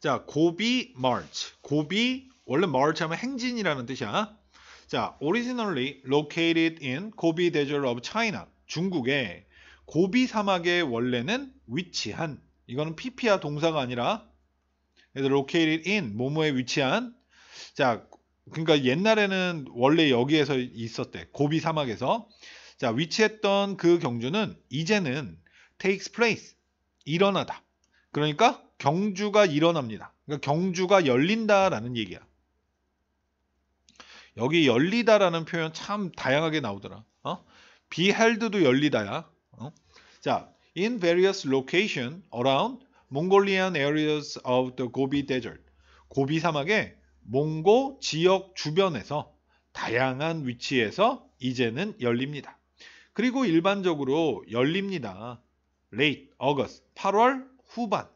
자, 고비 march. 고비 원래 march 하면 행진이라는 뜻이야. 자, originally located in 고비 대절 of China. 중국의 고비 사막의 원래는 위치한 이거는 PP야 동사가 아니라 그래서 located in 모모에 위치한 자 그러니까 옛날에는 원래 여기에서 있었대 고비 사막에서 자 위치했던 그 경주는 이제는 takes place 일어나다 그러니까 경주가 일어납니다. 그러니까 경주가 열린다라는 얘기야. 여기 열리다라는 표현 참 다양하게 나오더라. 어? Be held도 열리다야. 어? 자, in various location around Mongolian areas of the Gobi Desert. 고비 사막의 몽고 지역 주변에서 다양한 위치에서 이제는 열립니다. 그리고 일반적으로 열립니다. late August 8월 후반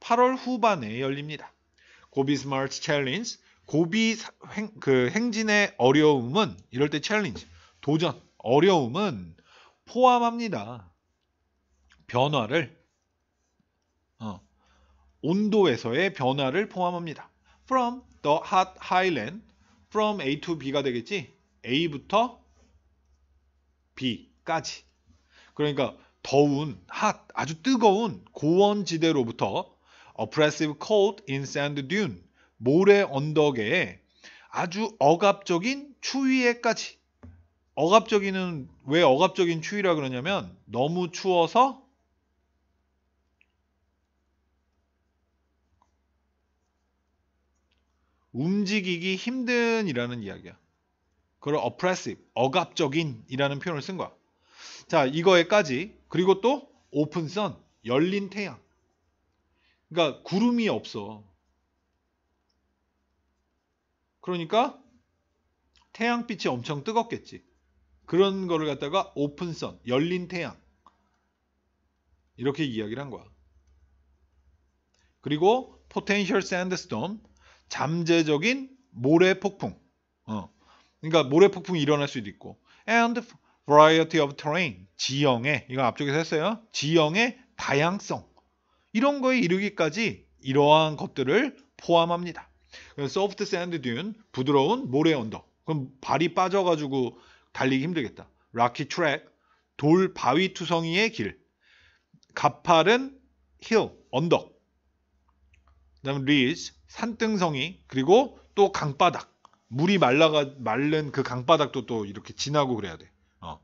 8월 후반에 열립니다. 고비 스마트 챌린지 고비 행, 그 행진의 어려움은 이럴 때 챌린지 도전 어려움은 포함합니다. 변화를 어, 온도에서의 변화를 포함합니다. From the hot highland from A to B가 되겠지? A부터 B까지 그러니까 더운 hot, 아주 뜨거운 고원지대로부터 oppressive cold in sand dune 모래 언덕에 아주 억압적인 추위에까지 억압적인은 왜 억압적인 추위라 그러냐면 너무 추워서 움직이기 힘든이라는 이야기야. 그걸 oppressive, 억압적인이라는 표현을 쓴 거야. 자, 이거에까지 그리고 또 open 오픈 선, 열린 태양. 그러니까 구름이 없어. 그러니까 태양빛이 엄청 뜨겁겠지. 그런 거를 갖다가 오픈선, 열린 태양. 이렇게 이야기를 한 거야. 그리고 포텐셜 샌드스톰, 잠재적인 모래 폭풍. 어. 그러니까 모래 폭풍이 일어날 수도 있고. And variety of terrain, 지형의 이건 앞쪽에서 했어요. 지형의 다양성. 이런 거에 이르기까지 이러한 것들을 포함합니다. 소프트 샌드 듄, 부드러운 모래 언덕. 그럼 발이 빠져가지고 달리기 힘들겠다. 락키 트랙, 돌 바위 투성이의 길. 가파른 힐, 언덕. 그다음 리즈, 산등성이, 그리고 또 강바닥. 물이 말라가 말른 그 강바닥도 또 이렇게 지나고 그래야 돼. 어.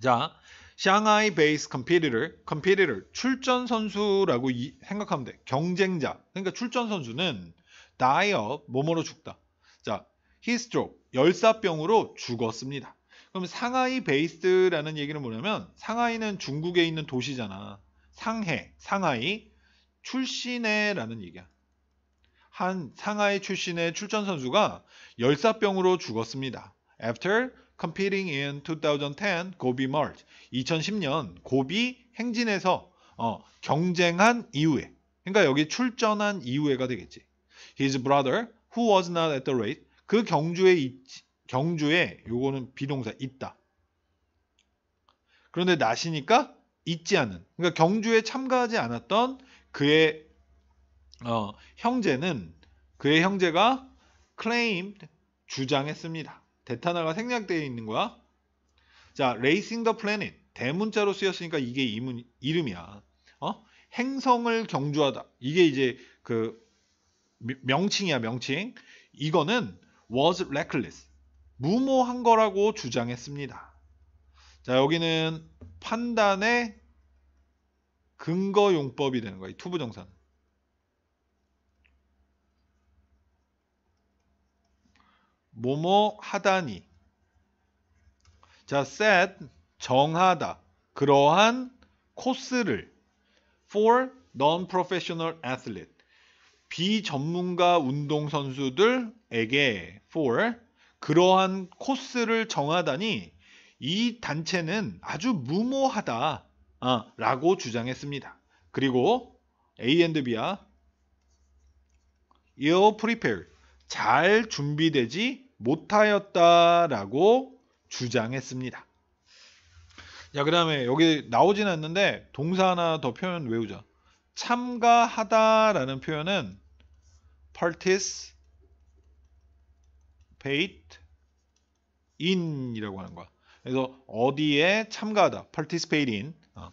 자, 샹하이 베이스 컴피디터, 컴피디터 출전 선수라고 이, 생각하면 돼. 경쟁자. 그러니까 출전 선수는 die up 몸으로 죽다. 자, he stroke 열사병으로 죽었습니다. 그럼 상하이 베이스라는 얘기는 뭐냐면 상하이는 중국에 있는 도시잖아. 상해, 상하이 출신의라는 얘기야. 한 상하이 출신의 출전 선수가 열사병으로 죽었습니다. After competing in 2010 고비 merge. 2010년 고비 행진에서 어, 경쟁한 이후에. 그러니까 여기 출전한 이후에가 되겠지. His brother who was not at the race. 그 경주에 있지. 경주에 요거는 비동사 있다. 그런데 나시니까 있지 않은. 그러니까 경주에 참가하지 않았던 그의 어, 형제는 그의 형제가 claimed 주장했습니다. 데타나가 생략되어 있는 거야? 자, 레이싱 더 플래닛 대문자로 쓰였으니까 이게 이문, 이름이야. 어? 행성을 경주하다. 이게 이제 그 명칭이야, 명칭. 이거는 was reckless. 무모한 거라고 주장했습니다. 자, 여기는 판단의 근거 용법이 되는 거야. 이 투부 정사는. 뭐뭐 하다니. 자, set 정하다. 그러한 코스를 for non-professional athlete 비전문가 운동 선수들에게 for 그러한 코스를 정하다니 이 단체는 아주 무모하다 아, 라고 주장했습니다. 그리고 A and B야 ill prepared 잘 준비되지 못하였다라고 주장했습니다. 자, 그 다음에 여기 나오진 않는데 동사 하나 더 표현 외우자. 참가하다라는 표현은 participate in 이라고 하는 거야. 그래서 어디에 참가하다, participate in. 어.